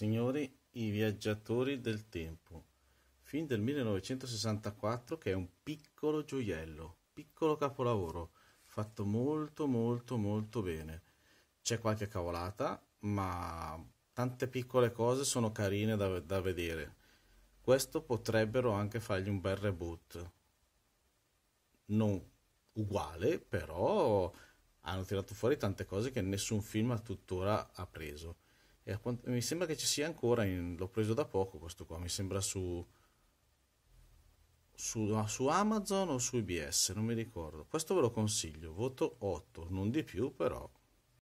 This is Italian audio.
Signori i viaggiatori del tempo, Fin del 1964 che è un piccolo gioiello, piccolo capolavoro, fatto molto molto molto bene. C'è qualche cavolata, ma tante piccole cose sono carine da, da vedere. Questo potrebbero anche fargli un bel reboot. Non uguale, però hanno tirato fuori tante cose che nessun film tuttora ha preso e mi sembra che ci sia ancora, in, l'ho preso da poco questo qua, mi sembra su, su, su, Amazon o su IBS, non mi ricordo. Questo ve lo consiglio, voto 8, non di più però.